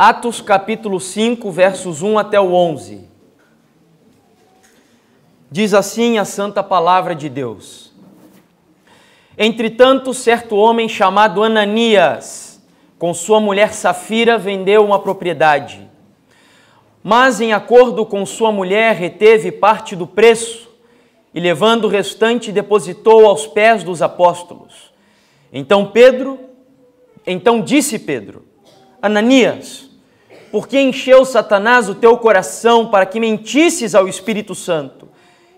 Atos capítulo 5, versos 1 até o 11. Diz assim a santa palavra de Deus. Entretanto, certo homem chamado Ananias, com sua mulher Safira, vendeu uma propriedade. Mas, em acordo com sua mulher, reteve parte do preço e, levando o restante, depositou aos pés dos apóstolos. Então Pedro, então disse Pedro: Ananias, porque encheu Satanás o teu coração para que mentisses ao Espírito Santo,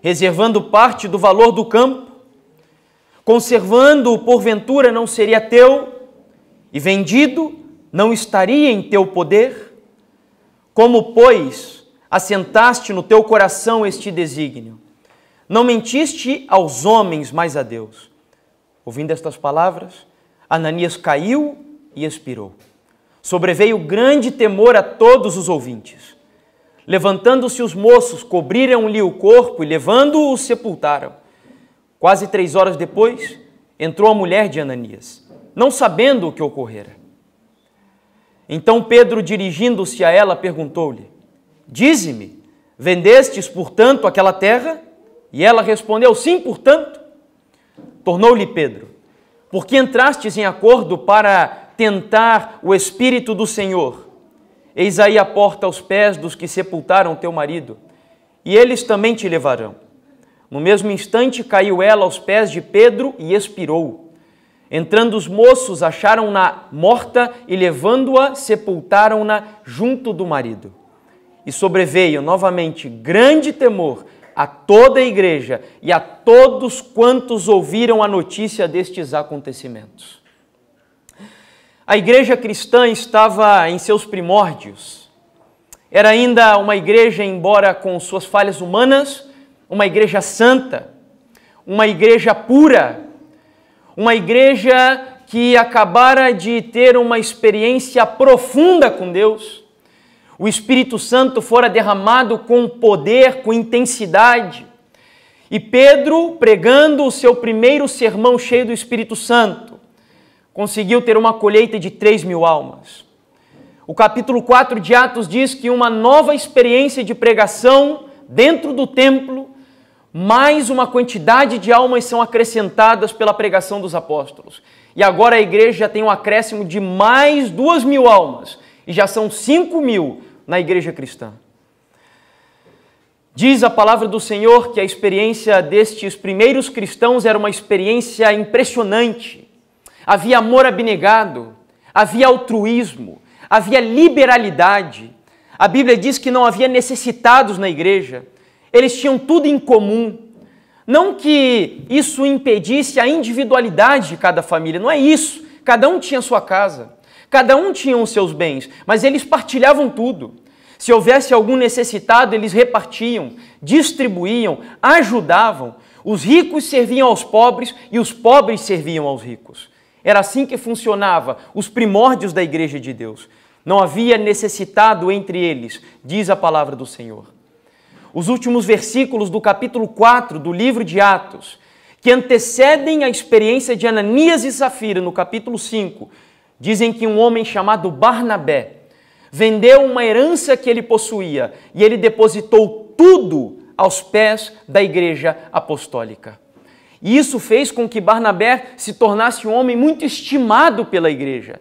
reservando parte do valor do campo, conservando-o porventura não seria teu, e vendido não estaria em teu poder? Como, pois, assentaste no teu coração este desígnio? Não mentiste aos homens, mas a Deus. Ouvindo estas palavras, Ananias caiu e expirou. Sobreveio grande temor a todos os ouvintes. Levantando-se os moços, cobriram-lhe o corpo e, levando-o, sepultaram. Quase três horas depois, entrou a mulher de Ananias, não sabendo o que ocorrera. Então Pedro, dirigindo-se a ela, perguntou-lhe: Dize-me, vendestes, portanto, aquela terra? E ela respondeu: Sim, portanto. Tornou-lhe Pedro: por que entrastes em acordo para tentar o Espírito do Senhor. Eis aí a porta aos pés dos que sepultaram teu marido, e eles também te levarão. No mesmo instante caiu ela aos pés de Pedro e expirou. Entrando os moços, acharam-na morta e, levando-a, sepultaram-na junto do marido. E sobreveio novamente grande temor a toda a igreja e a todos quantos ouviram a notícia destes acontecimentos. A igreja cristã estava em seus primórdios. Era ainda uma igreja, embora com suas falhas humanas, uma igreja santa, uma igreja pura, uma igreja que acabara de ter uma experiência profunda com Deus. O Espírito Santo fora derramado com poder, com intensidade. E Pedro pregando o seu primeiro sermão cheio do Espírito Santo conseguiu ter uma colheita de 3 mil almas. O capítulo 4 de Atos diz que uma nova experiência de pregação dentro do templo, mais uma quantidade de almas são acrescentadas pela pregação dos apóstolos. E agora a igreja já tem um acréscimo de mais duas mil almas, e já são cinco mil na igreja cristã. Diz a palavra do Senhor que a experiência destes primeiros cristãos era uma experiência impressionante, havia amor abnegado, havia altruísmo, havia liberalidade. A Bíblia diz que não havia necessitados na igreja, eles tinham tudo em comum. Não que isso impedisse a individualidade de cada família, não é isso. Cada um tinha sua casa, cada um tinha os seus bens, mas eles partilhavam tudo. Se houvesse algum necessitado, eles repartiam, distribuíam, ajudavam. Os ricos serviam aos pobres e os pobres serviam aos ricos. Era assim que funcionava os primórdios da igreja de Deus. Não havia necessitado entre eles, diz a palavra do Senhor. Os últimos versículos do capítulo 4 do livro de Atos, que antecedem a experiência de Ananias e Safira no capítulo 5, dizem que um homem chamado Barnabé vendeu uma herança que ele possuía e ele depositou tudo aos pés da igreja apostólica. E isso fez com que Barnabé se tornasse um homem muito estimado pela igreja.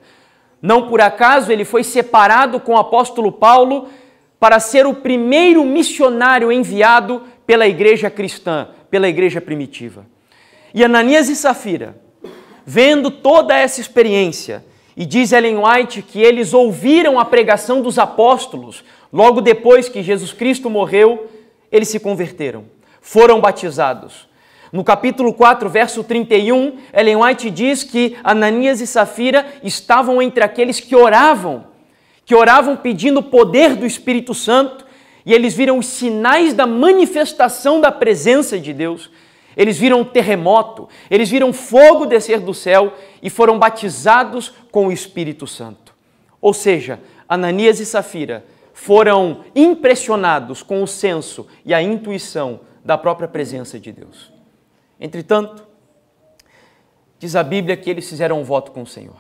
Não por acaso ele foi separado com o apóstolo Paulo para ser o primeiro missionário enviado pela igreja cristã, pela igreja primitiva. E Ananias e Safira, vendo toda essa experiência, e diz Ellen White que eles ouviram a pregação dos apóstolos logo depois que Jesus Cristo morreu, eles se converteram, foram batizados. No capítulo 4, verso 31, Ellen White diz que Ananias e Safira estavam entre aqueles que oravam, que oravam pedindo o poder do Espírito Santo, e eles viram os sinais da manifestação da presença de Deus. Eles viram um terremoto, eles viram fogo descer do céu e foram batizados com o Espírito Santo. Ou seja, Ananias e Safira foram impressionados com o senso e a intuição da própria presença de Deus. Entretanto, diz a Bíblia que eles fizeram um voto com o Senhor.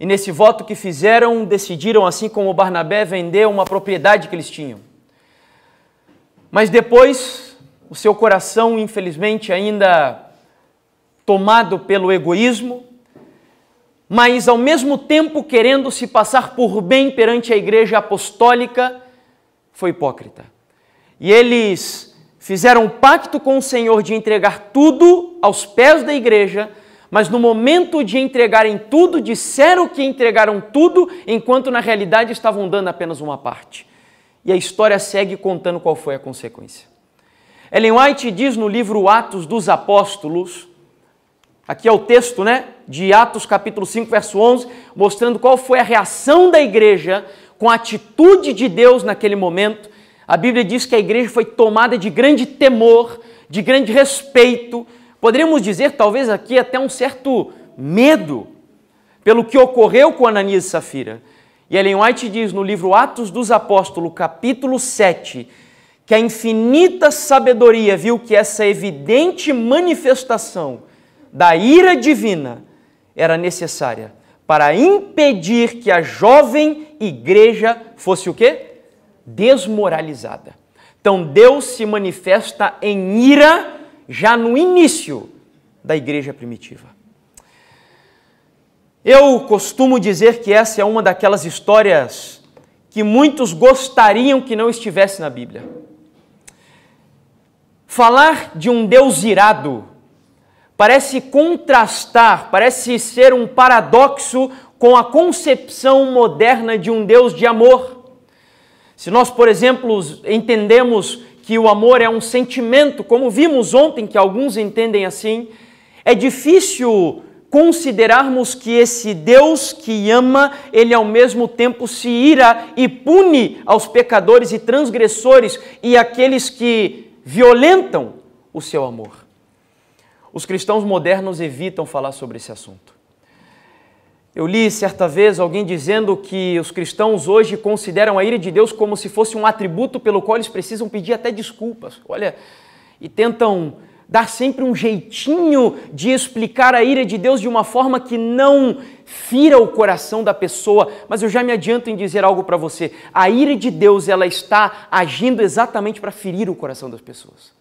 E nesse voto que fizeram, decidiram, assim como Barnabé, vender uma propriedade que eles tinham. Mas depois, o seu coração, infelizmente, ainda tomado pelo egoísmo, mas ao mesmo tempo querendo se passar por bem perante a igreja apostólica, foi hipócrita. E eles fizeram um pacto com o Senhor de entregar tudo aos pés da igreja, mas no momento de entregarem tudo, disseram que entregaram tudo, enquanto na realidade estavam dando apenas uma parte. E a história segue contando qual foi a consequência. Ellen White diz no livro Atos dos Apóstolos, aqui é o texto, né, de Atos capítulo 5, verso 11, mostrando qual foi a reação da igreja com a atitude de Deus naquele momento a Bíblia diz que a igreja foi tomada de grande temor, de grande respeito, poderíamos dizer talvez aqui até um certo medo pelo que ocorreu com Ananias e Safira. E Ellen White diz no livro Atos dos Apóstolos, capítulo 7, que a infinita sabedoria viu que essa evidente manifestação da ira divina era necessária para impedir que a jovem igreja fosse o quê? desmoralizada. Então Deus se manifesta em ira já no início da igreja primitiva. Eu costumo dizer que essa é uma daquelas histórias que muitos gostariam que não estivesse na Bíblia. Falar de um Deus irado parece contrastar, parece ser um paradoxo com a concepção moderna de um Deus de amor. Se nós, por exemplo, entendemos que o amor é um sentimento, como vimos ontem que alguns entendem assim, é difícil considerarmos que esse Deus que ama, ele ao mesmo tempo se ira e pune aos pecadores e transgressores e aqueles que violentam o seu amor. Os cristãos modernos evitam falar sobre esse assunto. Eu li certa vez alguém dizendo que os cristãos hoje consideram a ira de Deus como se fosse um atributo pelo qual eles precisam pedir até desculpas. Olha, e tentam dar sempre um jeitinho de explicar a ira de Deus de uma forma que não fira o coração da pessoa, mas eu já me adianto em dizer algo para você. A ira de Deus, ela está agindo exatamente para ferir o coração das pessoas.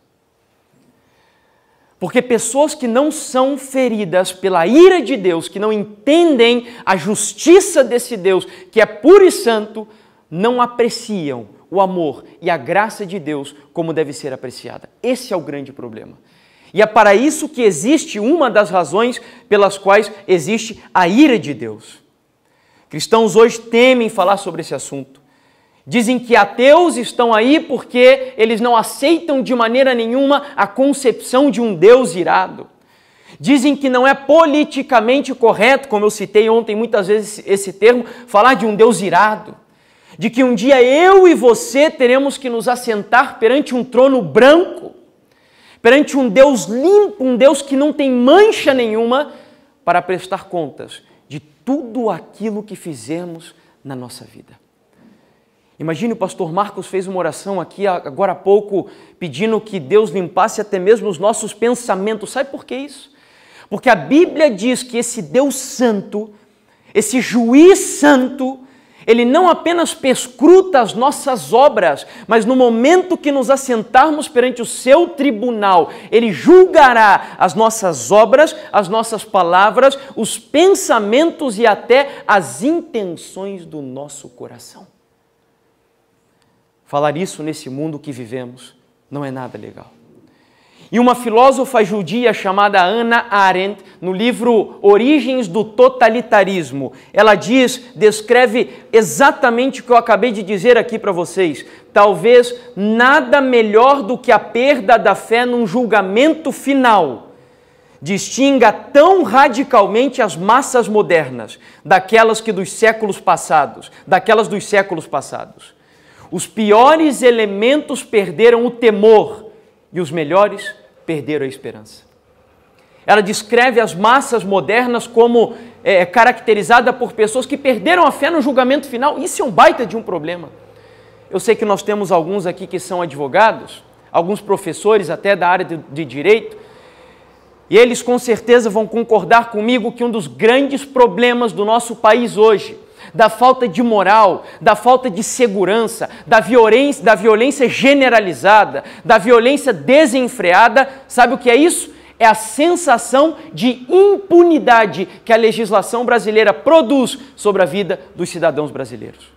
Porque pessoas que não são feridas pela ira de Deus, que não entendem a justiça desse Deus, que é puro e santo, não apreciam o amor e a graça de Deus como deve ser apreciada. Esse é o grande problema. E é para isso que existe uma das razões pelas quais existe a ira de Deus. Cristãos hoje temem falar sobre esse assunto. Dizem que ateus estão aí porque eles não aceitam de maneira nenhuma a concepção de um Deus irado. Dizem que não é politicamente correto, como eu citei ontem muitas vezes esse termo, falar de um Deus irado. De que um dia eu e você teremos que nos assentar perante um trono branco, perante um Deus limpo, um Deus que não tem mancha nenhuma, para prestar contas de tudo aquilo que fizemos na nossa vida. Imagine o pastor Marcos fez uma oração aqui agora há pouco pedindo que Deus limpasse até mesmo os nossos pensamentos. Sabe por que isso? Porque a Bíblia diz que esse Deus santo, esse juiz santo, ele não apenas perscruta as nossas obras, mas no momento que nos assentarmos perante o seu tribunal, ele julgará as nossas obras, as nossas palavras, os pensamentos e até as intenções do nosso coração. Falar isso nesse mundo que vivemos não é nada legal. E uma filósofa judia chamada Anna Arendt, no livro Origens do Totalitarismo, ela diz, descreve exatamente o que eu acabei de dizer aqui para vocês. Talvez nada melhor do que a perda da fé num julgamento final distinga tão radicalmente as massas modernas daquelas que dos séculos passados, daquelas dos séculos passados. Os piores elementos perderam o temor e os melhores perderam a esperança. Ela descreve as massas modernas como é, caracterizada por pessoas que perderam a fé no julgamento final. Isso é um baita de um problema. Eu sei que nós temos alguns aqui que são advogados, alguns professores até da área de, de direito, e eles com certeza vão concordar comigo que um dos grandes problemas do nosso país hoje da falta de moral, da falta de segurança, da violência, da violência generalizada, da violência desenfreada, sabe o que é isso? É a sensação de impunidade que a legislação brasileira produz sobre a vida dos cidadãos brasileiros.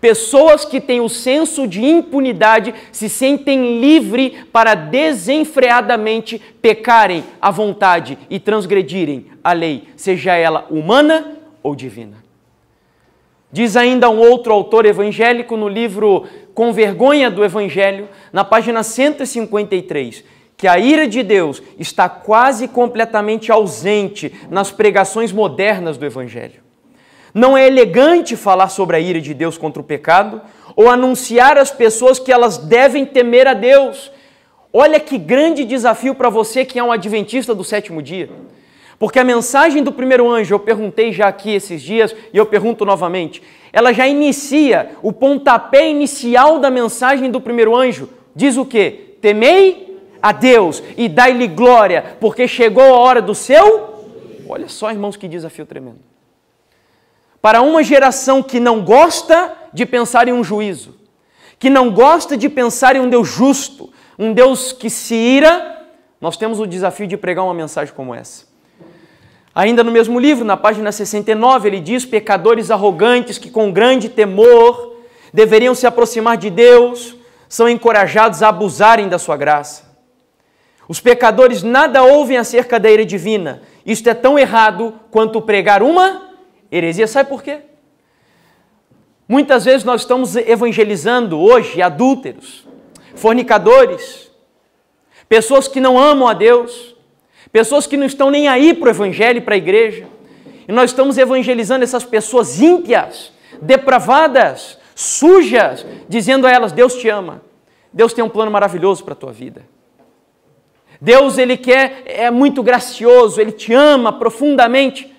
Pessoas que têm o senso de impunidade se sentem livres para desenfreadamente pecarem à vontade e transgredirem a lei, seja ela humana ou divina. Diz ainda um outro autor evangélico no livro Com Vergonha do Evangelho, na página 153, que a ira de Deus está quase completamente ausente nas pregações modernas do Evangelho. Não é elegante falar sobre a ira de Deus contra o pecado ou anunciar às pessoas que elas devem temer a Deus. Olha que grande desafio para você que é um adventista do sétimo dia. Porque a mensagem do primeiro anjo, eu perguntei já aqui esses dias e eu pergunto novamente, ela já inicia o pontapé inicial da mensagem do primeiro anjo. Diz o que? Temei a Deus e dai-lhe glória, porque chegou a hora do seu. Olha só, irmãos, que desafio tremendo. Para uma geração que não gosta de pensar em um juízo, que não gosta de pensar em um Deus justo, um Deus que se ira, nós temos o desafio de pregar uma mensagem como essa. Ainda no mesmo livro, na página 69, ele diz: pecadores arrogantes que com grande temor deveriam se aproximar de Deus são encorajados a abusarem da sua graça. Os pecadores nada ouvem acerca da ira divina. Isto é tão errado quanto pregar uma heresia. Sabe por quê? Muitas vezes nós estamos evangelizando hoje adúlteros, fornicadores, pessoas que não amam a Deus pessoas que não estão nem aí para o Evangelho e para a igreja. E nós estamos evangelizando essas pessoas ímpias, depravadas, sujas, dizendo a elas: Deus te ama, Deus tem um plano maravilhoso para a tua vida. Deus, Ele quer, é muito gracioso, Ele te ama profundamente.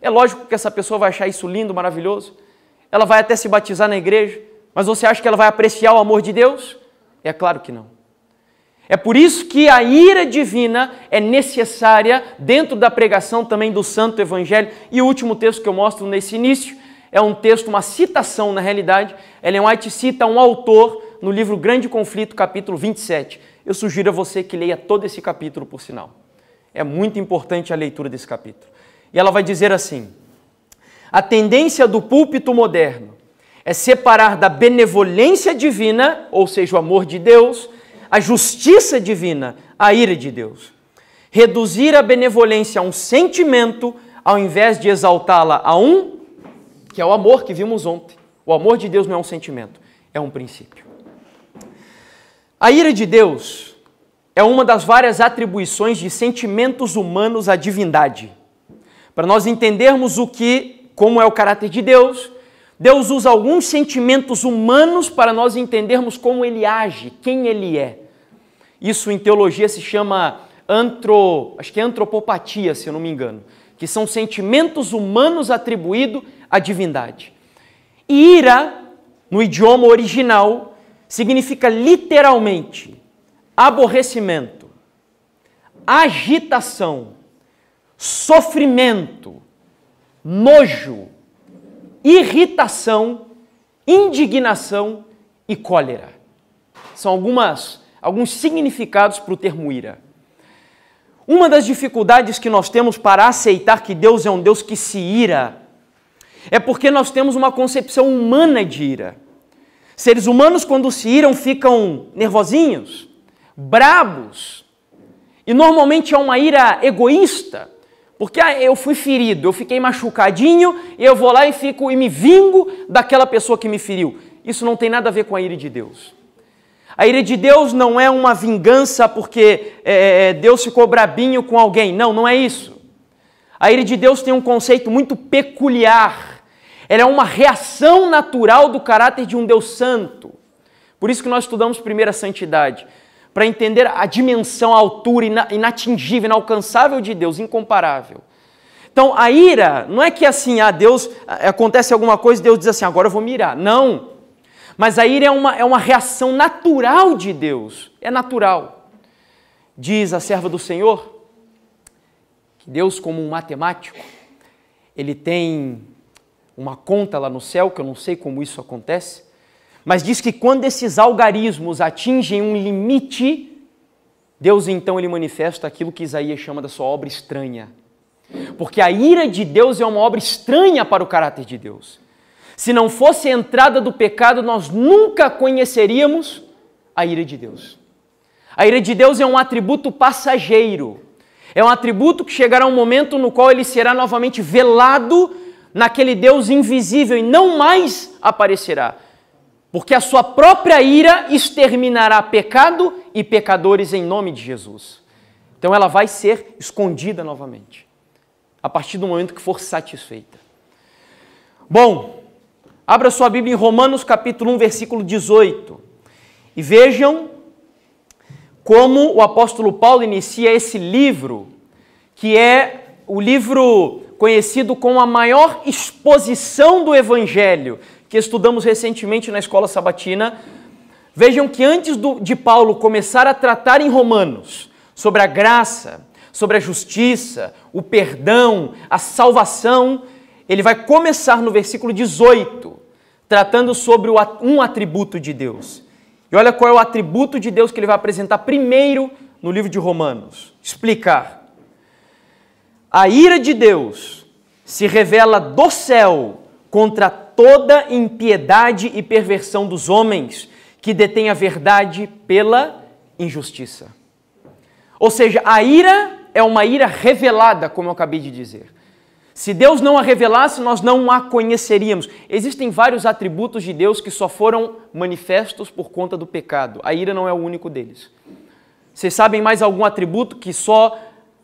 É lógico que essa pessoa vai achar isso lindo, maravilhoso. Ela vai até se batizar na igreja, mas você acha que ela vai apreciar o amor de Deus? É claro que não. É por isso que a ira divina é necessária dentro da pregação também do Santo Evangelho. E o último texto que eu mostro nesse início é um texto, uma citação na realidade. Ellen White cita um autor no livro Grande Conflito, capítulo 27. Eu sugiro a você que leia todo esse capítulo, por sinal. É muito importante a leitura desse capítulo. E ela vai dizer assim: a tendência do púlpito moderno é separar da benevolência divina, ou seja, o amor de Deus, a justiça divina, a ira de Deus. Reduzir a benevolência a um sentimento, ao invés de exaltá-la a um, que é o amor que vimos ontem. O amor de Deus não é um sentimento, é um princípio. A ira de Deus é uma das várias atribuições de sentimentos humanos à divindade. Para nós entendermos o que, como é o caráter de Deus, Deus usa alguns sentimentos humanos para nós entendermos como ele age, quem ele é. Isso em teologia se chama antro, acho que é antropopatia, se eu não me engano, que são sentimentos humanos atribuídos à divindade. E ira, no idioma original, significa literalmente aborrecimento, agitação, sofrimento, nojo, irritação, indignação e cólera. São algumas alguns significados para o termo ira. Uma das dificuldades que nós temos para aceitar que Deus é um Deus que se ira é porque nós temos uma concepção humana de ira. Seres humanos, quando se iram, ficam nervosinhos, brabos. E normalmente é uma ira egoísta, porque ah, eu fui ferido, eu fiquei machucadinho, e eu vou lá e fico e me vingo daquela pessoa que me feriu. Isso não tem nada a ver com a ira de Deus. A ira de Deus não é uma vingança porque é, é, é, Deus ficou brabinho com alguém. Não, não é isso. A ira de Deus tem um conceito muito peculiar. Ela é uma reação natural do caráter de um Deus santo. Por isso que nós estudamos primeiro a santidade, para entender a dimensão, a altura inatingível, inalcançável de Deus, incomparável. Então, a ira não é que assim, ah, Deus acontece alguma coisa e Deus diz assim, agora eu vou mirar. Não. Mas a ira é uma, é uma reação natural de Deus. É natural. Diz a serva do Senhor que Deus, como um matemático, ele tem uma conta lá no céu, que eu não sei como isso acontece, mas diz que quando esses algarismos atingem um limite, Deus então ele manifesta aquilo que Isaías chama da sua obra estranha. Porque a ira de Deus é uma obra estranha para o caráter de Deus. Se não fosse a entrada do pecado, nós nunca conheceríamos a ira de Deus. A ira de Deus é um atributo passageiro. É um atributo que chegará um momento no qual ele será novamente velado naquele Deus invisível e não mais aparecerá. Porque a sua própria ira exterminará pecado e pecadores em nome de Jesus. Então ela vai ser escondida novamente, a partir do momento que for satisfeita. Bom, Abra sua Bíblia em Romanos capítulo 1, versículo 18. E vejam como o apóstolo Paulo inicia esse livro, que é o livro conhecido como a maior exposição do evangelho, que estudamos recentemente na escola sabatina. Vejam que antes do, de Paulo começar a tratar em Romanos sobre a graça, sobre a justiça, o perdão, a salvação, ele vai começar no versículo 18, tratando sobre um atributo de Deus. E olha qual é o atributo de Deus que ele vai apresentar primeiro no livro de Romanos. Explicar. A ira de Deus se revela do céu contra toda impiedade e perversão dos homens que detêm a verdade pela injustiça. Ou seja, a ira é uma ira revelada, como eu acabei de dizer. Se Deus não a revelasse, nós não a conheceríamos. Existem vários atributos de Deus que só foram manifestos por conta do pecado. A ira não é o único deles. Vocês sabem mais algum atributo que só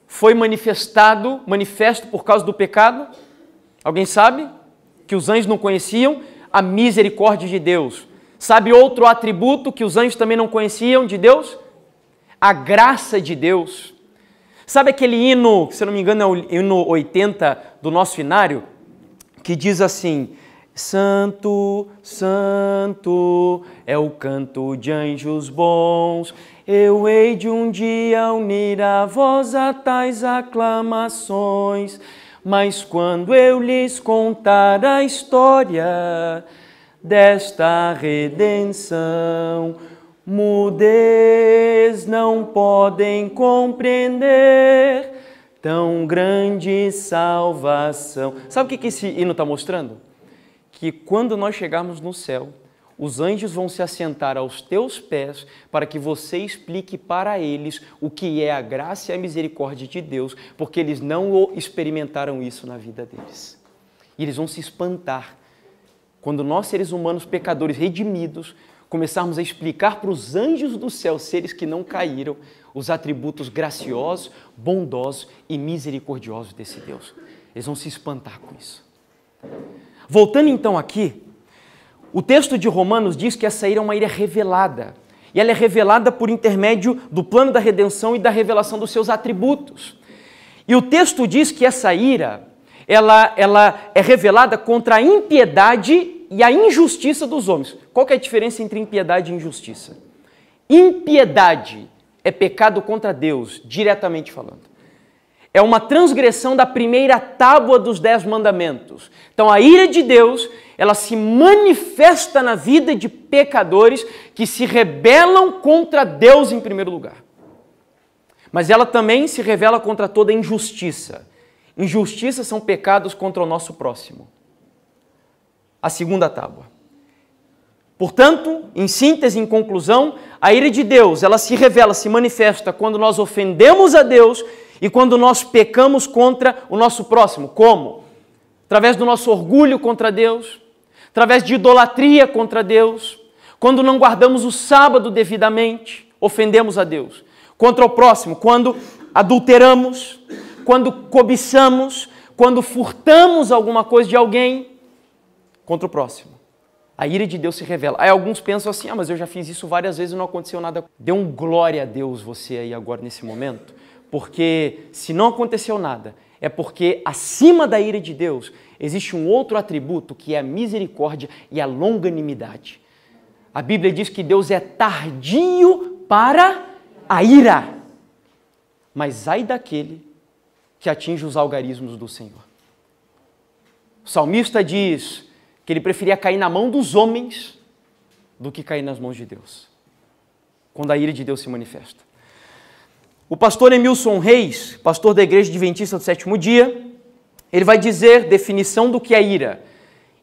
foi manifestado, manifesto por causa do pecado? Alguém sabe? Que os anjos não conheciam? A misericórdia de Deus. Sabe outro atributo que os anjos também não conheciam de Deus? A graça de Deus. Sabe aquele hino, se não me engano é o hino 80 do nosso inário, que diz assim: Santo, santo é o canto de anjos bons. Eu hei de um dia unir a voz a tais aclamações, mas quando eu lhes contar a história desta redenção, mudez não podem compreender tão grande salvação. Sabe o que esse hino está mostrando? Que quando nós chegarmos no céu, os anjos vão se assentar aos teus pés para que você explique para eles o que é a graça e a misericórdia de Deus, porque eles não experimentaram isso na vida deles. E eles vão se espantar quando nós, seres humanos pecadores redimidos, começarmos a explicar para os anjos do céu, seres que não caíram, os atributos graciosos, bondosos e misericordiosos desse Deus. Eles vão se espantar com isso. Voltando então aqui, o texto de Romanos diz que essa ira é uma ira revelada. E ela é revelada por intermédio do plano da redenção e da revelação dos seus atributos. E o texto diz que essa ira, ela, ela é revelada contra a impiedade e a injustiça dos homens. Qual que é a diferença entre impiedade e injustiça? Impiedade é pecado contra Deus, diretamente falando. É uma transgressão da primeira tábua dos dez mandamentos. Então a ira de Deus, ela se manifesta na vida de pecadores que se rebelam contra Deus em primeiro lugar. Mas ela também se revela contra toda injustiça. Injustiças são pecados contra o nosso próximo. A segunda tábua. Portanto, em síntese, em conclusão, a ira de Deus, ela se revela, se manifesta quando nós ofendemos a Deus e quando nós pecamos contra o nosso próximo. Como? Através do nosso orgulho contra Deus, através de idolatria contra Deus, quando não guardamos o sábado devidamente, ofendemos a Deus. Contra o próximo, quando adulteramos, quando cobiçamos, quando furtamos alguma coisa de alguém, contra o próximo a ira de Deus se revela. Aí alguns pensam assim: ah, mas eu já fiz isso várias vezes e não aconteceu nada. Dê um glória a Deus você aí agora nesse momento, porque se não aconteceu nada, é porque acima da ira de Deus existe um outro atributo que é a misericórdia e a longanimidade. A Bíblia diz que Deus é tardio para a ira, mas ai daquele que atinge os algarismos do Senhor. O salmista diz: que ele preferia cair na mão dos homens do que cair nas mãos de Deus, quando a ira de Deus se manifesta. O pastor Emilson Reis, pastor da Igreja Adventista do Sétimo Dia, ele vai dizer definição do que é ira.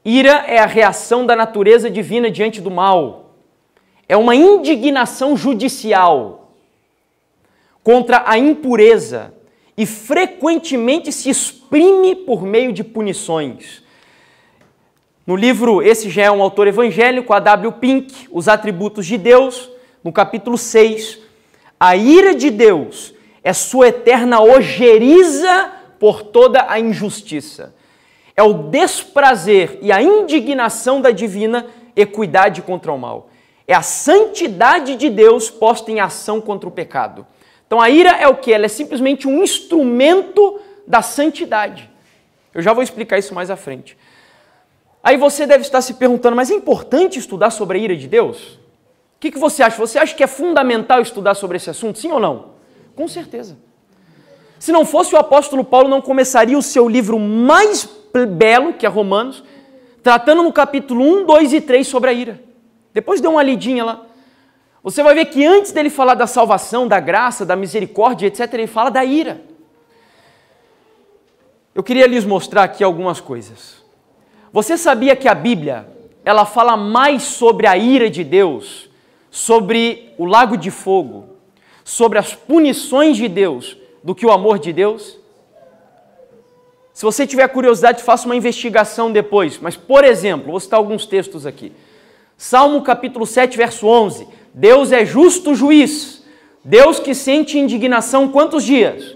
Ira é a reação da natureza divina diante do mal. É uma indignação judicial contra a impureza e frequentemente se exprime por meio de punições, no livro Esse já é um autor evangélico, a W. Pink, Os Atributos de Deus, no capítulo 6, a ira de Deus é sua eterna ojeriza por toda a injustiça. É o desprazer e a indignação da divina equidade contra o mal. É a santidade de Deus posta em ação contra o pecado. Então a ira é o que? Ela é simplesmente um instrumento da santidade. Eu já vou explicar isso mais à frente. Aí você deve estar se perguntando, mas é importante estudar sobre a ira de Deus? O que, que você acha? Você acha que é fundamental estudar sobre esse assunto, sim ou não? Com certeza. Se não fosse o apóstolo Paulo, não começaria o seu livro mais belo, que é Romanos, tratando no capítulo 1, 2 e 3 sobre a ira. Depois dê uma lidinha lá. Você vai ver que antes dele falar da salvação, da graça, da misericórdia, etc., ele fala da ira. Eu queria lhes mostrar aqui algumas coisas. Você sabia que a Bíblia, ela fala mais sobre a ira de Deus, sobre o lago de fogo, sobre as punições de Deus, do que o amor de Deus? Se você tiver curiosidade, faça uma investigação depois. Mas, por exemplo, vou citar alguns textos aqui. Salmo capítulo 7, verso 11. Deus é justo juiz. Deus que sente indignação quantos dias?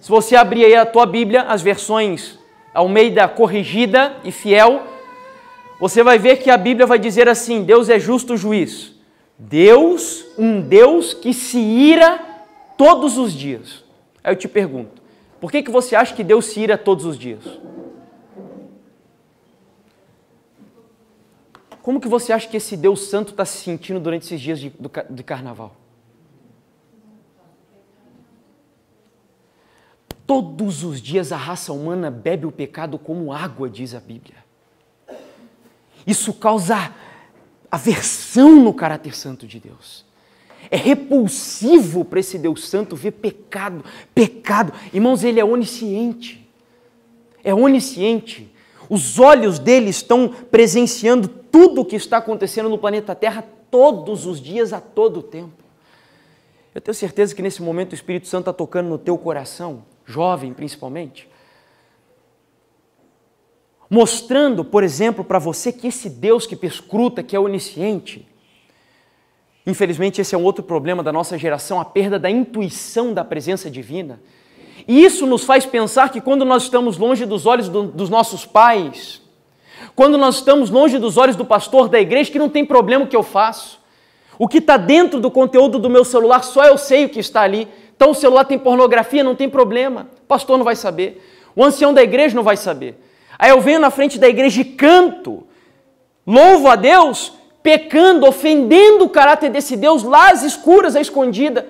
Se você abrir aí a tua Bíblia, as versões Almeida Corrigida e Fiel, você vai ver que a Bíblia vai dizer assim: Deus é justo juiz. Deus, um Deus que se ira todos os dias. Aí eu te pergunto, por que, que você acha que Deus se ira todos os dias? Como que você acha que esse Deus santo está se sentindo durante esses dias de, de carnaval? Todos os dias a raça humana bebe o pecado como água, diz a Bíblia. Isso causa aversão no caráter santo de Deus. É repulsivo para esse Deus santo ver pecado, pecado. Irmãos, ele é onisciente. É onisciente. Os olhos dele estão presenciando tudo o que está acontecendo no planeta Terra todos os dias, a todo tempo. Eu tenho certeza que nesse momento o Espírito Santo está tocando no teu coração jovem principalmente, mostrando, por exemplo, para você que esse Deus que perscruta, que é onisciente, infelizmente esse é um outro problema da nossa geração, a perda da intuição da presença divina. E isso nos faz pensar que quando nós estamos longe dos olhos do, dos nossos pais, quando nós estamos longe dos olhos do pastor da igreja, que não tem problema o que eu faço. O que está dentro do conteúdo do meu celular, só eu sei o que está ali. Então o celular tem pornografia, não tem problema. O pastor não vai saber. O ancião da igreja não vai saber. Aí eu venho na frente da igreja e canto, louvo a Deus, pecando, ofendendo o caráter desse Deus lá às escuras, à escondida.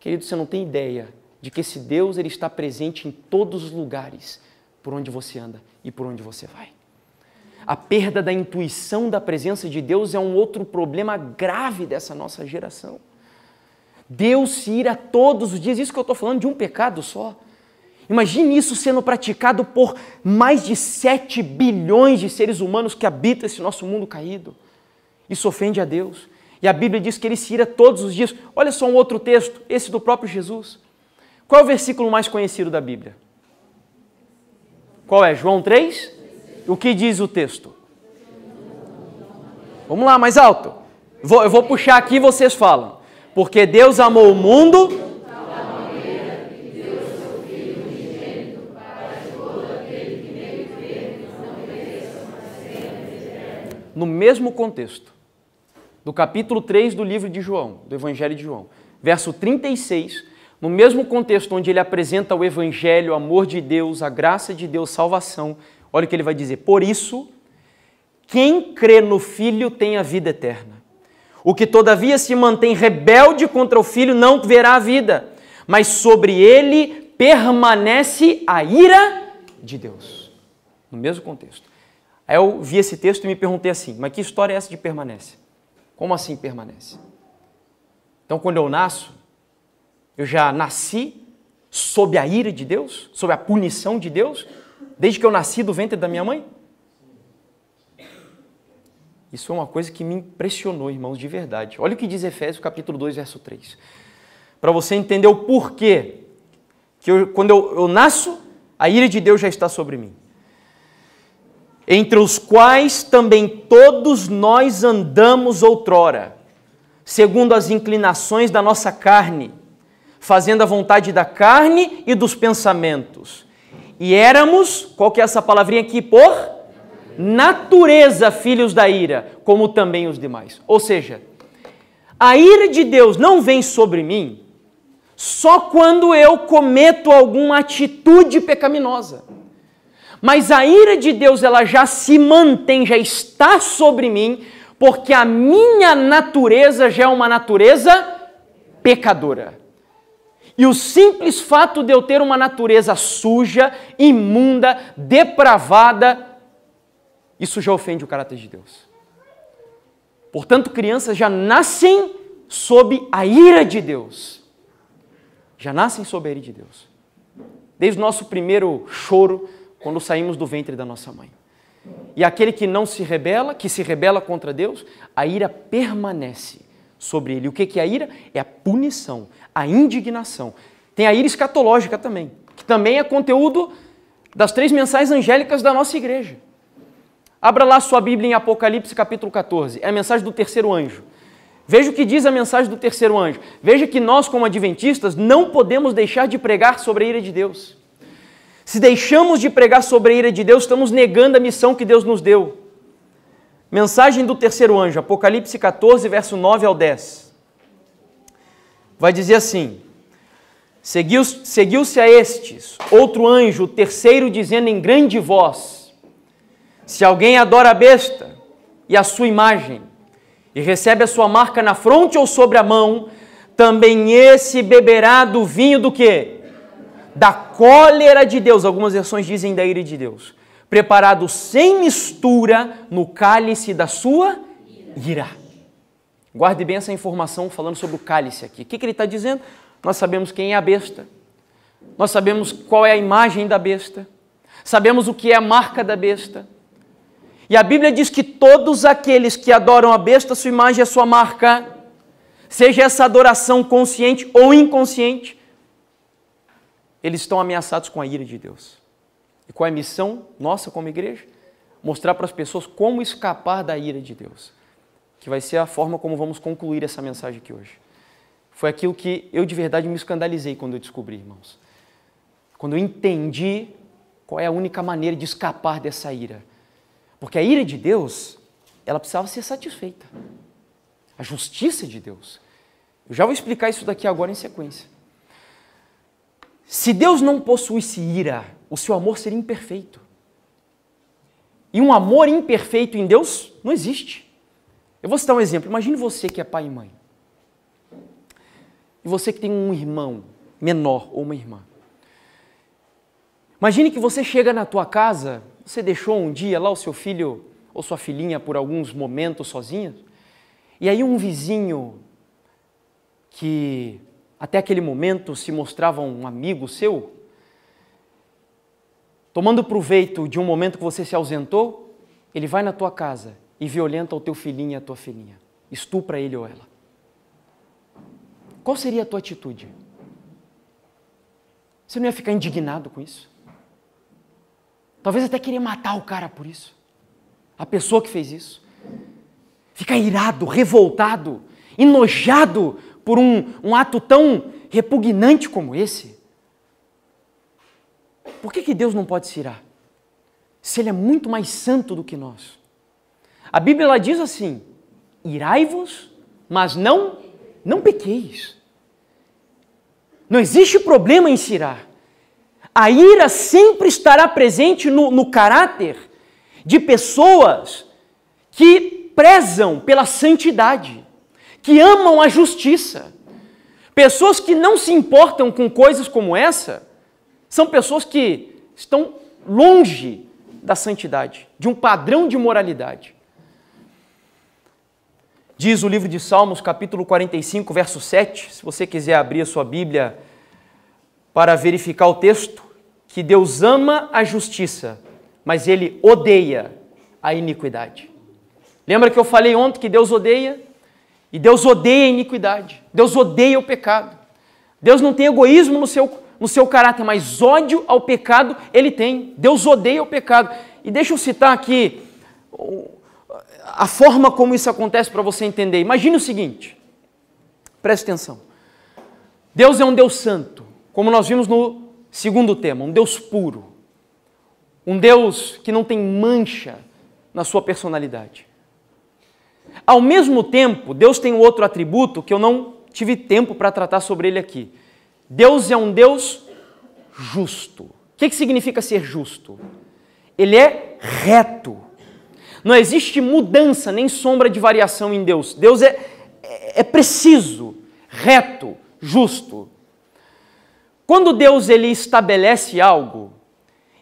Querido, você não tem ideia de que esse Deus ele está presente em todos os lugares por onde você anda e por onde você vai. A perda da intuição da presença de Deus é um outro problema grave dessa nossa geração. Deus se ira todos os dias. Isso que eu estou falando de um pecado só. Imagine isso sendo praticado por mais de 7 bilhões de seres humanos que habitam esse nosso mundo caído. Isso ofende a Deus. E a Bíblia diz que ele se ira todos os dias. Olha só um outro texto, esse do próprio Jesus. Qual é o versículo mais conhecido da Bíblia? Qual é? João 3? O que diz o texto? Vamos lá, mais alto. eu vou puxar aqui e vocês falam. Porque Deus amou o mundo. No mesmo contexto, do capítulo 3 do livro de João, do Evangelho de João, verso 36, no mesmo contexto onde ele apresenta o Evangelho, o amor de Deus, a graça de Deus, salvação, olha o que ele vai dizer: Por isso, quem crê no Filho tem a vida eterna. O que todavia se mantém rebelde contra o filho não verá a vida, mas sobre ele permanece a ira de Deus. No mesmo contexto. Aí eu vi esse texto e me perguntei assim: mas que história é essa de permanece? Como assim permanece? Então, quando eu nasço, eu já nasci sob a ira de Deus, sob a punição de Deus, desde que eu nasci do ventre da minha mãe? Isso é uma coisa que me impressionou, irmãos, de verdade. Olha o que diz Efésios capítulo 2, verso 3. Para você entender o porquê que eu, quando eu, eu nasço, a ira de Deus já está sobre mim. Entre os quais também todos nós andamos outrora, segundo as inclinações da nossa carne, fazendo a vontade da carne e dos pensamentos. E éramos, qual que é essa palavrinha aqui? Por natureza filhos da ira, como também os demais. Ou seja, a ira de Deus não vem sobre mim só quando eu cometo alguma atitude pecaminosa. Mas a ira de Deus, ela já se mantém, já está sobre mim, porque a minha natureza já é uma natureza pecadora. E o simples fato de eu ter uma natureza suja, imunda, depravada, isso já ofende o caráter de Deus. Portanto, crianças já nascem sob a ira de Deus. Já nascem sob a ira de Deus. Desde o nosso primeiro choro, quando saímos do ventre da nossa mãe. E aquele que não se rebela, que se rebela contra Deus, a ira permanece sobre ele. O que é a ira? É a punição, a indignação. Tem a ira escatológica também, que também é conteúdo das três mensagens angélicas da nossa igreja. Abra lá sua Bíblia em Apocalipse capítulo 14. É a mensagem do terceiro anjo. Veja o que diz a mensagem do terceiro anjo. Veja que nós, como adventistas, não podemos deixar de pregar sobre a ira de Deus. Se deixamos de pregar sobre a ira de Deus, estamos negando a missão que Deus nos deu. Mensagem do terceiro anjo, Apocalipse 14, verso 9 ao 10. Vai dizer assim: Seguiu-se a estes outro anjo, o terceiro, dizendo em grande voz: se alguém adora a besta e a sua imagem, e recebe a sua marca na fronte ou sobre a mão, também esse beberá do vinho do quê? Da cólera de Deus. Algumas versões dizem da ira de Deus. Preparado sem mistura no cálice da sua ira. Guarde bem essa informação falando sobre o cálice aqui. O que, que ele está dizendo? Nós sabemos quem é a besta. Nós sabemos qual é a imagem da besta. Sabemos o que é a marca da besta. E a Bíblia diz que todos aqueles que adoram a besta, sua imagem é sua marca, seja essa adoração consciente ou inconsciente, eles estão ameaçados com a ira de Deus. E qual é a missão nossa como igreja? Mostrar para as pessoas como escapar da ira de Deus, que vai ser a forma como vamos concluir essa mensagem aqui hoje. Foi aquilo que eu de verdade me escandalizei quando eu descobri, irmãos. Quando eu entendi qual é a única maneira de escapar dessa ira porque a ira de Deus, ela precisava ser satisfeita. A justiça de Deus. Eu já vou explicar isso daqui agora em sequência. Se Deus não possuísse ira, o seu amor seria imperfeito. E um amor imperfeito em Deus não existe. Eu vou citar um exemplo. Imagine você que é pai e mãe. E você que tem um irmão menor ou uma irmã. Imagine que você chega na tua casa você deixou um dia lá o seu filho ou sua filhinha por alguns momentos sozinho, E aí um vizinho que até aquele momento se mostrava um amigo seu, tomando proveito de um momento que você se ausentou, ele vai na tua casa e violenta o teu filhinho e a tua filhinha. Estupra ele ou ela. Qual seria a tua atitude? Você não ia ficar indignado com isso? Talvez até querer matar o cara por isso. A pessoa que fez isso. Fica irado, revoltado, enojado por um, um ato tão repugnante como esse. Por que, que Deus não pode se irar? Se Ele é muito mais santo do que nós. A Bíblia ela diz assim: irai-vos, mas não, não pequeis. Não existe problema em se irar. A ira sempre estará presente no, no caráter de pessoas que prezam pela santidade, que amam a justiça. Pessoas que não se importam com coisas como essa são pessoas que estão longe da santidade, de um padrão de moralidade. Diz o livro de Salmos, capítulo 45, verso 7, se você quiser abrir a sua Bíblia para verificar o texto que Deus ama a justiça, mas ele odeia a iniquidade. Lembra que eu falei ontem que Deus odeia? E Deus odeia a iniquidade. Deus odeia o pecado. Deus não tem egoísmo no seu, no seu caráter, mas ódio ao pecado ele tem. Deus odeia o pecado. E deixa eu citar aqui a forma como isso acontece para você entender. Imagine o seguinte, preste atenção. Deus é um Deus santo, como nós vimos no Segundo tema, um Deus puro. Um Deus que não tem mancha na sua personalidade. Ao mesmo tempo, Deus tem outro atributo que eu não tive tempo para tratar sobre ele aqui. Deus é um Deus justo. O que, que significa ser justo? Ele é reto. Não existe mudança nem sombra de variação em Deus. Deus é, é, é preciso, reto, justo. Quando Deus ele estabelece algo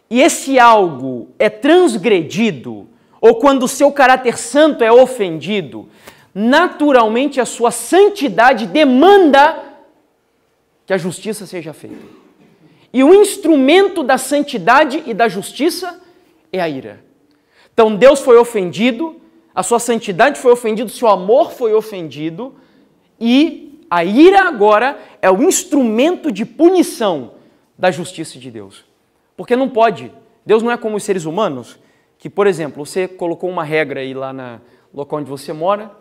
e esse algo é transgredido, ou quando o seu caráter santo é ofendido, naturalmente a sua santidade demanda que a justiça seja feita. E o instrumento da santidade e da justiça é a ira. Então Deus foi ofendido, a sua santidade foi ofendida, o seu amor foi ofendido e a ira agora é o instrumento de punição da justiça de Deus. Porque não pode. Deus não é como os seres humanos, que, por exemplo, você colocou uma regra aí lá no local onde você mora,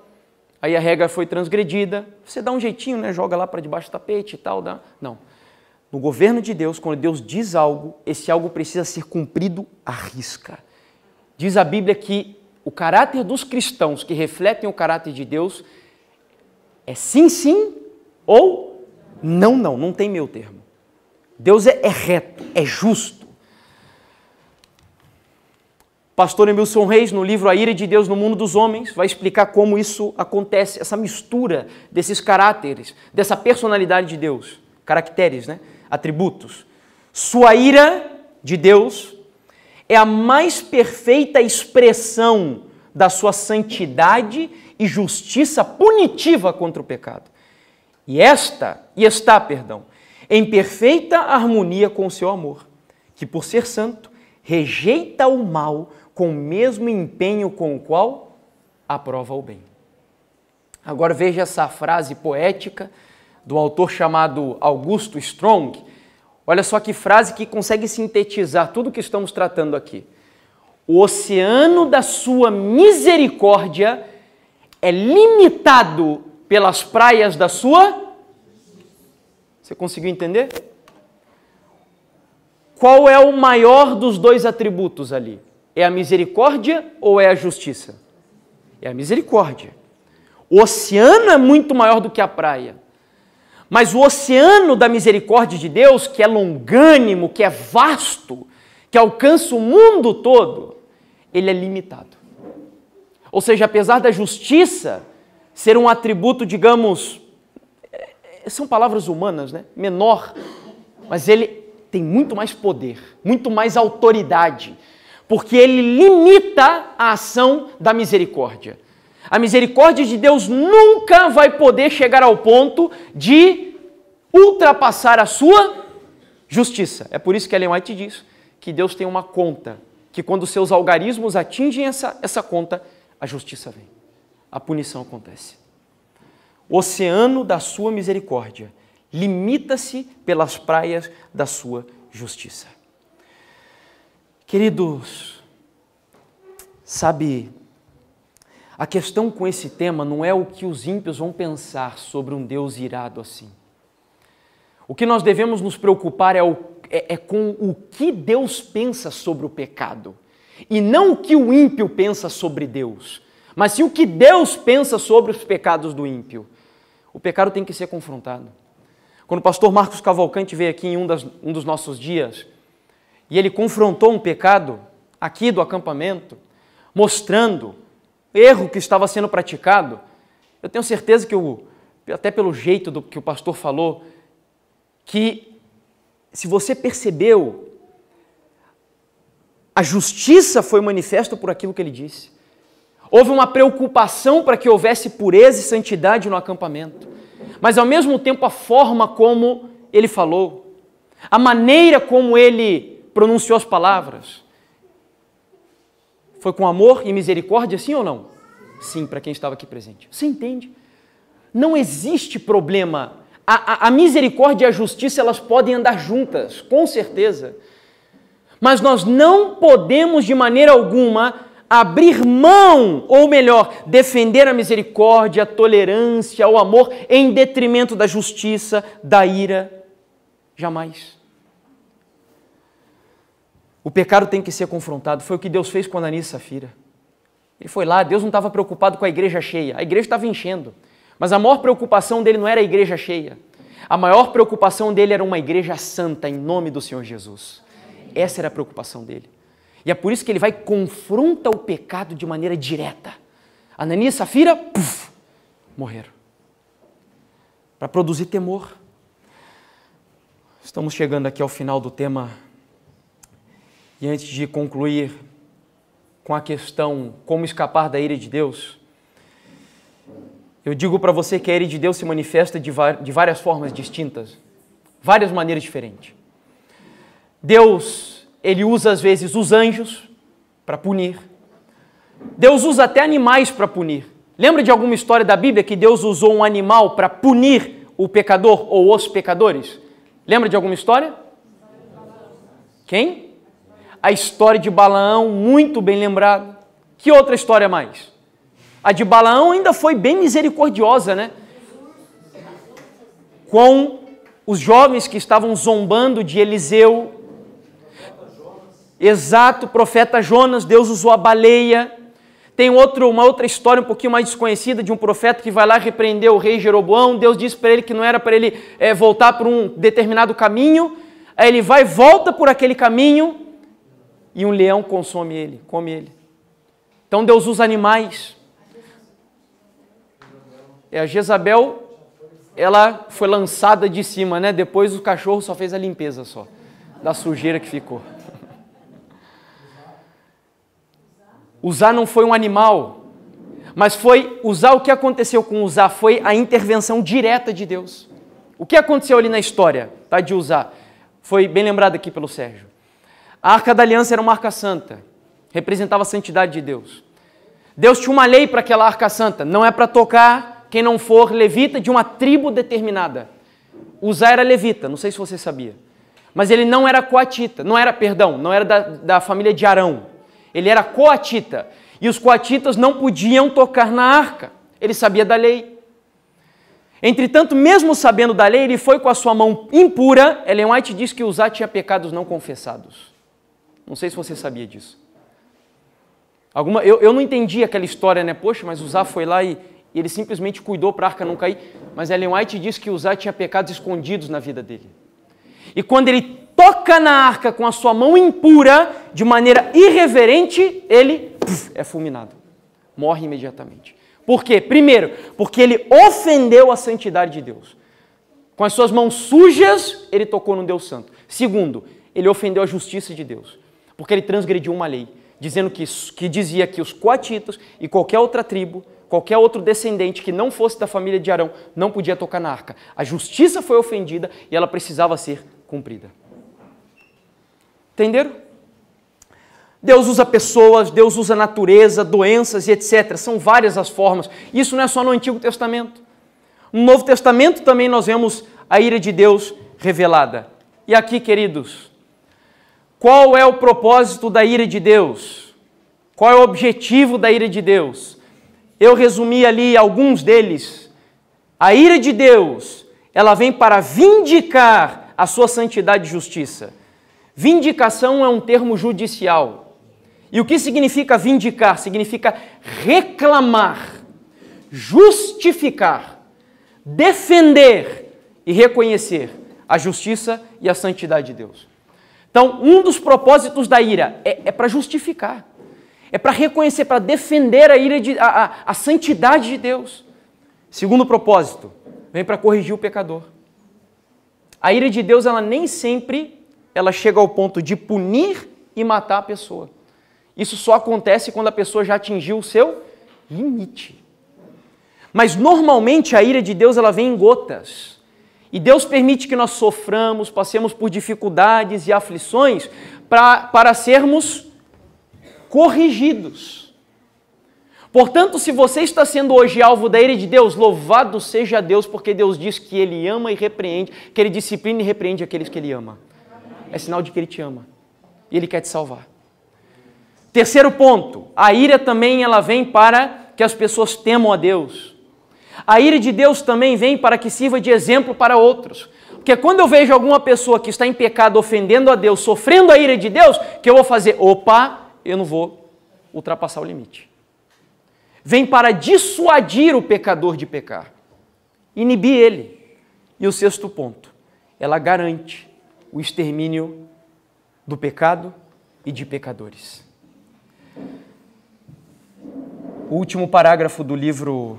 aí a regra foi transgredida, você dá um jeitinho, né? joga lá para debaixo do tapete e tal. Dá... Não. No governo de Deus, quando Deus diz algo, esse algo precisa ser cumprido à risca. Diz a Bíblia que o caráter dos cristãos que refletem o caráter de Deus é sim, sim ou não, não. Não tem meu termo. Deus é, é reto, é justo. Pastor Emilson Reis, no livro A Ira de Deus no Mundo dos Homens, vai explicar como isso acontece, essa mistura desses caráteres, dessa personalidade de Deus, caracteres, né? atributos. Sua ira de Deus é a mais perfeita expressão da sua santidade e justiça punitiva contra o pecado. E esta, e está, perdão, em perfeita harmonia com o seu amor, que por ser santo, rejeita o mal com o mesmo empenho com o qual aprova o bem. Agora veja essa frase poética do autor chamado Augusto Strong. Olha só que frase que consegue sintetizar tudo o que estamos tratando aqui. O oceano da sua misericórdia é limitado pelas praias da sua. Você conseguiu entender? Qual é o maior dos dois atributos ali? É a misericórdia ou é a justiça? É a misericórdia. O oceano é muito maior do que a praia. Mas o oceano da misericórdia de Deus, que é longânimo, que é vasto, que alcança o mundo todo, ele é limitado. Ou seja, apesar da justiça ser um atributo, digamos, eh, são palavras humanas, né? Menor, mas ele tem muito mais poder, muito mais autoridade, porque ele limita a ação da misericórdia. A misericórdia de Deus nunca vai poder chegar ao ponto de ultrapassar a sua justiça. É por isso que Ellen White diz que Deus tem uma conta que quando seus algarismos atingem essa, essa conta, a justiça vem, a punição acontece. O oceano da sua misericórdia limita-se pelas praias da sua justiça. Queridos, sabe, a questão com esse tema não é o que os ímpios vão pensar sobre um Deus irado assim. O que nós devemos nos preocupar é o é, é, com o que Deus pensa sobre o pecado. E não o que o ímpio pensa sobre Deus, mas sim o que Deus pensa sobre os pecados do ímpio. O pecado tem que ser confrontado. Quando o pastor Marcos Cavalcante veio aqui em um, das, um dos nossos dias, e ele confrontou um pecado aqui do acampamento, mostrando o erro que estava sendo praticado, eu tenho certeza que, o, até pelo jeito do que o pastor falou, que se você percebeu, a justiça foi manifesta por aquilo que ele disse. Houve uma preocupação para que houvesse pureza e santidade no acampamento. Mas ao mesmo tempo, a forma como ele falou, a maneira como ele pronunciou as palavras, foi com amor e misericórdia, sim ou não? Sim, para quem estava aqui presente. Você entende? Não existe problema a, a, misericórdia e a justiça elas podem andar juntas, com certeza. Mas nós não podemos de maneira alguma abrir mão, ou melhor, defender a misericórdia, a tolerância, o amor em detrimento da justiça, da ira, jamais. O pecado tem que ser confrontado. Foi o que Deus fez com Ananias e Safira. Ele foi lá, Deus não estava preocupado com a igreja cheia, a igreja estava enchendo. Mas a maior preocupação dele não era a igreja cheia. A maior preocupação dele era uma igreja santa em nome do Senhor Jesus. Essa era a preocupação dele. E é por isso que ele vai confronta o pecado de maneira direta. Ananias e Safira, puf, morreram. Para produzir temor. Estamos chegando aqui ao final do tema. E antes de concluir com a questão como escapar da ira de Deus, eu digo para você que a ira de Deus se manifesta de, de várias formas distintas, várias maneiras diferentes. Deus, ele usa às vezes os anjos para punir. Deus usa até animais para punir. Lembra de alguma história da Bíblia que Deus usou um animal para punir o pecador ou os pecadores? Lembra de alguma história? Quem? A história de Balaão, muito bem lembrado. Que outra história mais? A de Balaão ainda foi bem misericordiosa, né? Com os jovens que estavam zombando de Eliseu. Exato, profeta Jonas, Deus usou a baleia. Tem outro, uma outra história um pouquinho mais desconhecida de um profeta que vai lá repreender o rei Jeroboão. Deus disse para ele que não era para ele é, voltar por um determinado caminho. Aí ele vai, volta por aquele caminho e um leão consome ele, come ele. Então Deus usa animais. É, a Jezabel, ela foi lançada de cima, né? Depois o cachorro só fez a limpeza só, da sujeira que ficou. Usar não foi um animal, mas foi usar o que aconteceu com usar foi a intervenção direta de Deus. O que aconteceu ali na história, tá? De usar foi bem lembrado aqui pelo Sérgio. A Arca da Aliança era uma arca santa, representava a santidade de Deus. Deus tinha uma lei para aquela arca santa, não é para tocar, quem não for levita de uma tribo determinada. Usar era levita, não sei se você sabia. Mas ele não era coatita, não era, perdão, não era da, da família de Arão. Ele era coatita. E os coatitas não podiam tocar na arca. Ele sabia da lei. Entretanto, mesmo sabendo da lei, ele foi com a sua mão impura. Ellen White diz que Usar tinha pecados não confessados. Não sei se você sabia disso. Alguma, eu, eu não entendi aquela história, né? Poxa, mas Usar foi lá e e ele simplesmente cuidou para a arca não cair. Mas Ellen White diz que Uzai tinha pecados escondidos na vida dele. E quando ele toca na arca com a sua mão impura, de maneira irreverente, ele é fulminado. Morre imediatamente. Por quê? Primeiro, porque ele ofendeu a santidade de Deus. Com as suas mãos sujas, ele tocou no Deus Santo. Segundo, ele ofendeu a justiça de Deus, porque ele transgrediu uma lei, dizendo que, que dizia que os coatitas e qualquer outra tribo Qualquer outro descendente que não fosse da família de Arão não podia tocar na arca. A justiça foi ofendida e ela precisava ser cumprida. Entenderam? Deus usa pessoas, Deus usa natureza, doenças e etc. São várias as formas. Isso não é só no Antigo Testamento. No Novo Testamento também nós vemos a ira de Deus revelada. E aqui, queridos, qual é o propósito da ira de Deus? Qual é o objetivo da ira de Deus? eu resumi ali alguns deles. A ira de Deus, ela vem para vindicar a sua santidade e justiça. Vindicação é um termo judicial. E o que significa vindicar? Significa reclamar, justificar, defender e reconhecer a justiça e a santidade de Deus. Então, um dos propósitos da ira é, é para justificar. É para reconhecer, para defender a, ira de, a, a, a santidade de Deus. Segundo propósito, vem para corrigir o pecador. A ira de Deus, ela nem sempre ela chega ao ponto de punir e matar a pessoa. Isso só acontece quando a pessoa já atingiu o seu limite. Mas normalmente a ira de Deus ela vem em gotas. E Deus permite que nós soframos, passemos por dificuldades e aflições pra, para sermos corrigidos. Portanto, se você está sendo hoje alvo da ira de Deus, louvado seja Deus, porque Deus diz que Ele ama e repreende, que Ele disciplina e repreende aqueles que Ele ama. É sinal de que Ele te ama e Ele quer te salvar. Terceiro ponto, a ira também ela vem para que as pessoas temam a Deus. A ira de Deus também vem para que sirva de exemplo para outros. Porque quando eu vejo alguma pessoa que está em pecado, ofendendo a Deus, sofrendo a ira de Deus, que eu vou fazer, opa, eu não vou ultrapassar o limite. Vem para dissuadir o pecador de pecar, inibir ele. E o sexto ponto, ela garante o extermínio do pecado e de pecadores. O último parágrafo do livro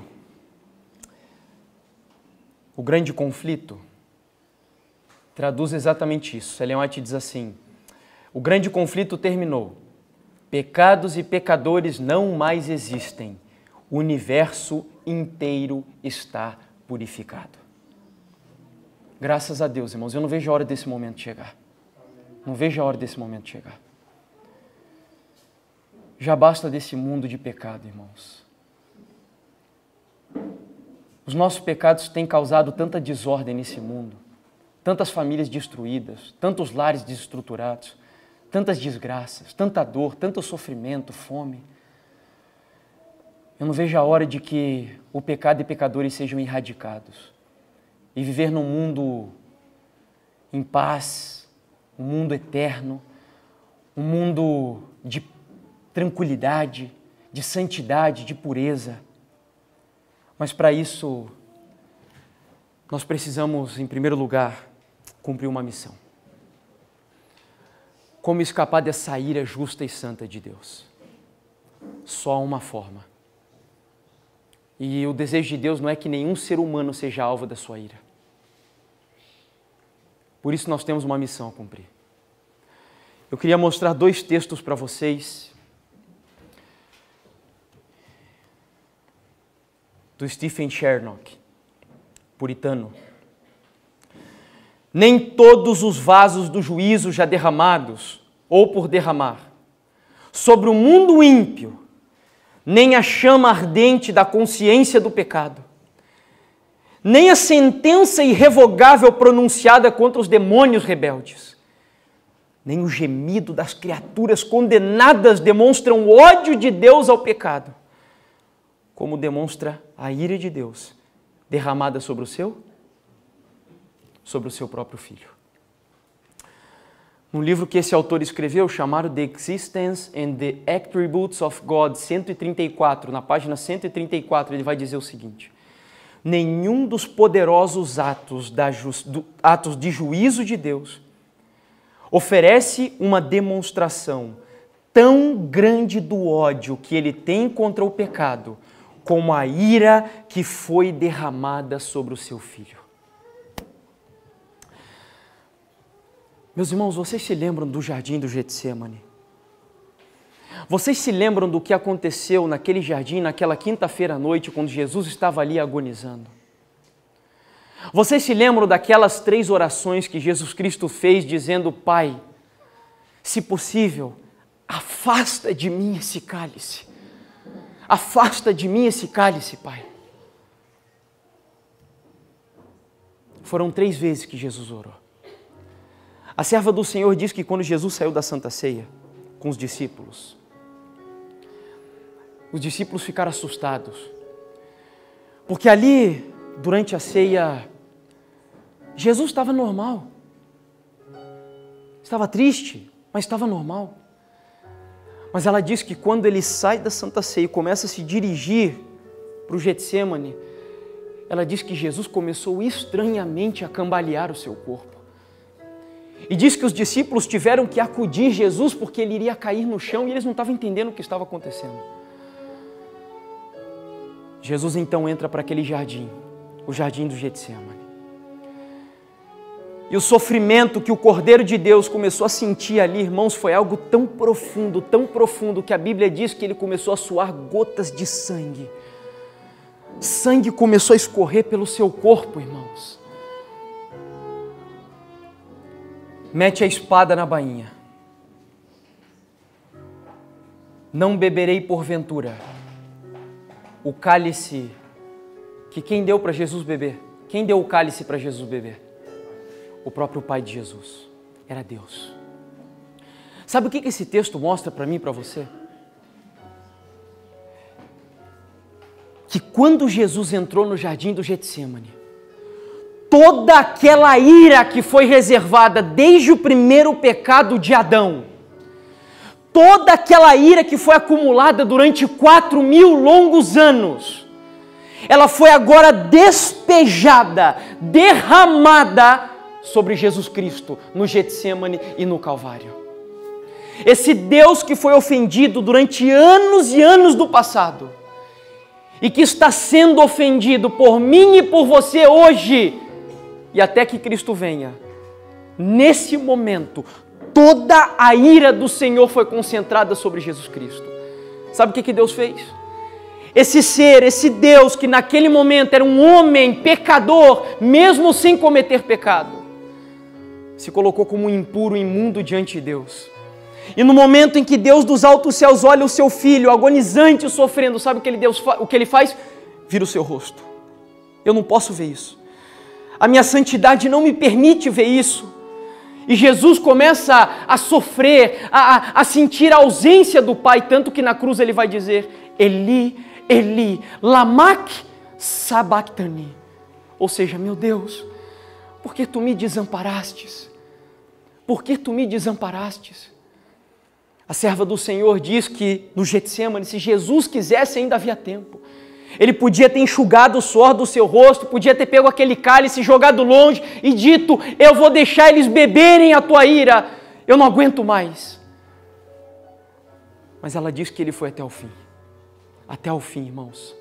O Grande Conflito traduz exatamente isso. Leonardo diz assim: O grande conflito terminou Pecados e pecadores não mais existem. O universo inteiro está purificado. Graças a Deus, irmãos, eu não vejo a hora desse momento chegar. Não vejo a hora desse momento chegar. Já basta desse mundo de pecado, irmãos. Os nossos pecados têm causado tanta desordem nesse mundo, tantas famílias destruídas, tantos lares desestruturados tantas desgraças, tanta dor, tanto sofrimento, fome. Eu não vejo a hora de que o pecado e pecadores sejam erradicados e viver num mundo em paz, um mundo eterno, um mundo de tranquilidade, de santidade, de pureza. Mas para isso, nós precisamos, em primeiro lugar, cumprir uma missão como escapar dessa ira justa e santa de Deus? Só uma forma. E o desejo de Deus não é que nenhum ser humano seja alvo da sua ira. Por isso nós temos uma missão a cumprir. Eu queria mostrar dois textos para vocês. Do Stephen Chernock, puritano nem todos os vasos do juízo já derramados ou por derramar. Sobre o mundo ímpio, nem a chama ardente da consciência do pecado, nem a sentença irrevogável pronunciada contra os demônios rebeldes, nem o gemido das criaturas condenadas demonstram o ódio de Deus ao pecado, como demonstra a ira de Deus derramada sobre o seu sobre o seu próprio filho. Num livro que esse autor escreveu, chamado The Existence and the Attributes of God, 134, na página 134, ele vai dizer o seguinte: Nenhum dos poderosos atos, da do, atos de juízo de Deus oferece uma demonstração tão grande do ódio que ele tem contra o pecado, como a ira que foi derramada sobre o seu filho. Meus irmãos, vocês se lembram do jardim do Getsemane? Vocês se lembram do que aconteceu naquele jardim, naquela quinta-feira à noite, quando Jesus estava ali agonizando? Vocês se lembram daquelas três orações que Jesus Cristo fez, dizendo: Pai, se possível, afasta de mim esse cálice. Afasta de mim esse cálice, Pai. Foram três vezes que Jesus orou. A serva do Senhor diz que quando Jesus saiu da Santa Ceia com os discípulos, os discípulos ficaram assustados. Porque ali, durante a ceia, Jesus estava normal. Estava triste, mas estava normal. Mas ela diz que quando ele sai da Santa Ceia e começa a se dirigir para o Getsemane, ela diz que Jesus começou estranhamente a cambalear o seu corpo. E diz que os discípulos tiveram que acudir Jesus porque ele iria cair no chão e eles não estavam entendendo o que estava acontecendo. Jesus então entra para aquele jardim, o jardim do Getsemane. E o sofrimento que o Cordeiro de Deus começou a sentir ali, irmãos, foi algo tão profundo, tão profundo, que a Bíblia diz que ele começou a suar gotas de sangue. Sangue começou a escorrer pelo seu corpo, irmãos. mete a espada na bainha. Não beberei porventura o cálice que quem deu para Jesus beber? Quem deu o cálice para Jesus beber? O próprio Pai de Jesus. Era Deus. Sabe o que esse texto mostra para mim e para você? Que quando Jesus entrou no jardim do Getsemane, toda aquela ira que foi reservada desde o primeiro pecado de Adão, toda aquela ira que foi acumulada durante quatro mil longos anos, ela foi agora despejada, derramada sobre Jesus Cristo no Getsemane e no Calvário. Esse Deus que foi ofendido durante anos e anos do passado e que está sendo ofendido por mim e por você hoje, e até que Cristo venha. Nesse momento, toda a ira do Senhor foi concentrada sobre Jesus Cristo. Sabe o que, que Deus fez? Esse ser, esse Deus que naquele momento era um homem pecador, mesmo sem cometer pecado, se colocou como impuro, imundo diante de Deus. E no momento em que Deus dos altos céus olha o seu filho agonizante, sofrendo, sabe o que ele, Deus, o que ele faz? Vira o seu rosto. Eu não posso ver isso a minha santidade não me permite ver isso. E Jesus começa a sofrer, a, a, sentir a ausência do Pai, tanto que na cruz ele vai dizer: Eli, Eli, Lamak sabachthani. Ou seja, meu Deus, por que tu me desamparastes? Por que tu me desamparastes? A serva do Senhor diz que no Getsemane, se Jesus quisesse, ainda havia tempo. Ele podia ter enxugado o suor do seu rosto, podia ter pego aquele cálice, jogado longe e dito: Eu vou deixar eles beberem a tua ira, eu não aguento mais. Mas ela diz que ele foi até o fim. Até o fim, irmãos.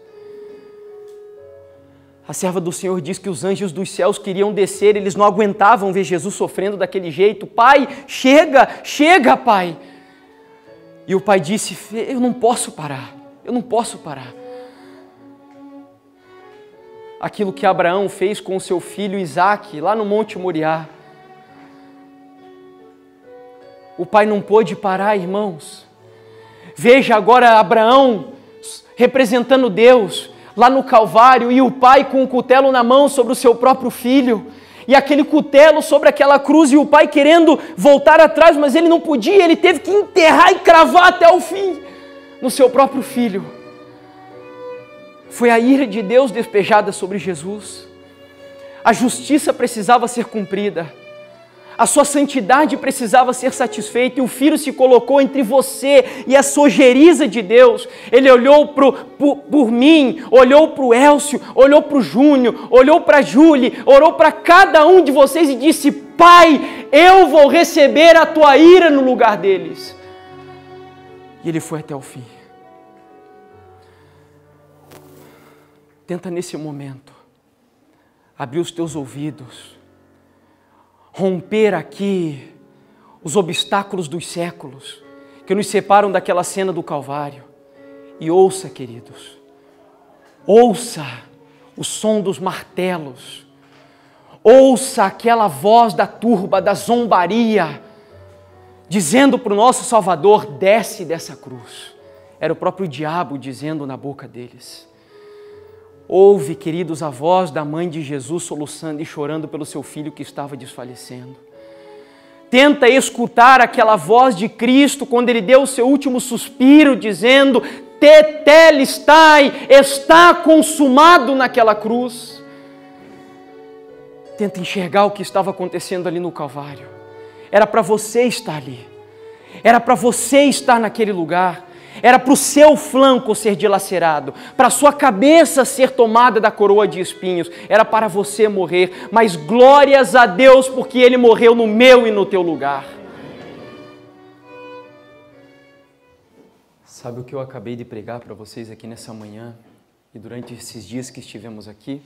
A serva do Senhor diz que os anjos dos céus queriam descer, eles não aguentavam ver Jesus sofrendo daquele jeito. Pai, chega, chega, pai. E o pai disse: Eu não posso parar, eu não posso parar aquilo que Abraão fez com seu filho Isaque lá no Monte Moriá. O pai não pôde parar, irmãos. Veja agora Abraão representando Deus lá no Calvário e o pai com o cutelo na mão sobre o seu próprio filho. E aquele cutelo sobre aquela cruz e o pai querendo voltar atrás, mas ele não podia, ele teve que enterrar e cravar até o fim no seu próprio filho foi a ira de Deus despejada sobre Jesus. A justiça precisava ser cumprida, a sua santidade precisava ser satisfeita, e o filho se colocou entre você e a sojeriza de Deus. Ele olhou pro, por, por mim, olhou para o Elcio, olhou para o Júnior, olhou para a Júlia, olhou para cada um de vocês e disse: Pai, eu vou receber a tua ira no lugar deles. E ele foi até o fim. Tenta nesse momento abrir os teus ouvidos, romper aqui os obstáculos dos séculos que nos separam daquela cena do Calvário. E ouça, queridos, ouça o som dos martelos, ouça aquela voz da turba, da zombaria, dizendo para o nosso Salvador: desce dessa cruz. Era o próprio diabo dizendo na boca deles. Ouve, queridos, a voz da mãe de Jesus soluçando e chorando pelo seu filho que estava desfalecendo. Tenta escutar aquela voz de Cristo quando ele deu o seu último suspiro, dizendo: Tetelestai, está consumado naquela cruz. Tenta enxergar o que estava acontecendo ali no Calvário. Era para você estar ali. Era para você estar naquele lugar. Era para o seu flanco ser dilacerado, para sua cabeça ser tomada da coroa de espinhos, era para você morrer. Mas glórias a Deus, porque Ele morreu no meu e no teu lugar. Sabe o que eu acabei de pregar para vocês aqui nessa manhã e durante esses dias que estivemos aqui?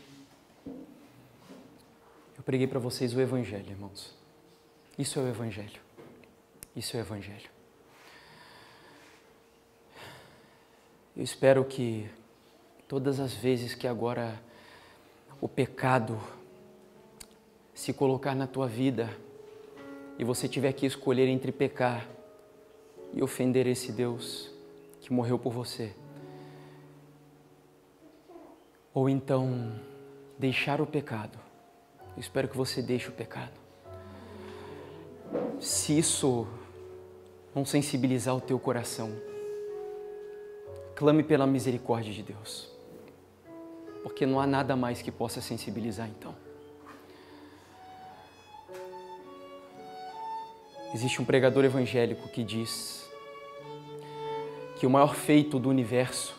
Eu preguei para vocês o Evangelho, irmãos. Isso é o Evangelho. Isso é o Evangelho. Eu espero que todas as vezes que agora o pecado se colocar na tua vida e você tiver que escolher entre pecar e ofender esse Deus que morreu por você, ou então deixar o pecado, eu espero que você deixe o pecado. Se isso não sensibilizar o teu coração, Clame pela misericórdia de Deus, porque não há nada mais que possa sensibilizar então. Existe um pregador evangélico que diz que o maior feito do universo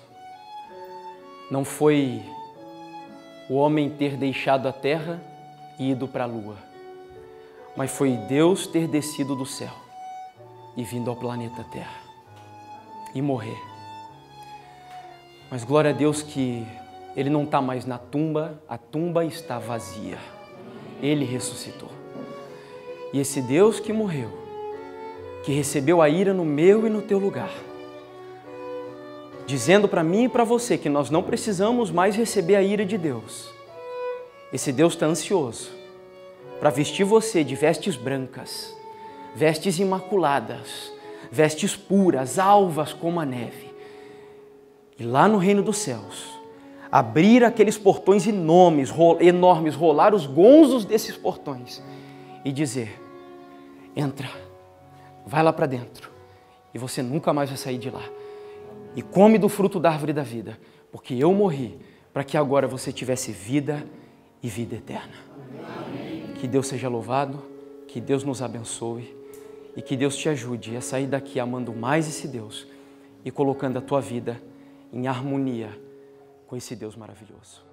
não foi o homem ter deixado a terra e ido para a lua, mas foi Deus ter descido do céu e vindo ao planeta Terra e morrer mas glória a Deus que ele não está mais na tumba, a tumba está vazia. Ele ressuscitou. E esse Deus que morreu, que recebeu a ira no meu e no teu lugar, dizendo para mim e para você que nós não precisamos mais receber a ira de Deus. Esse Deus está ansioso para vestir você de vestes brancas, vestes imaculadas, vestes puras, alvas como a neve e lá no reino dos céus, abrir aqueles portões enormes, enormes, rolar os gonzos desses portões e dizer: entra, vai lá para dentro e você nunca mais vai sair de lá. E come do fruto da árvore da vida, porque eu morri para que agora você tivesse vida e vida eterna. Amém. Que Deus seja louvado, que Deus nos abençoe e que Deus te ajude a sair daqui amando mais esse Deus e colocando a tua vida em harmonia com esse Deus maravilhoso.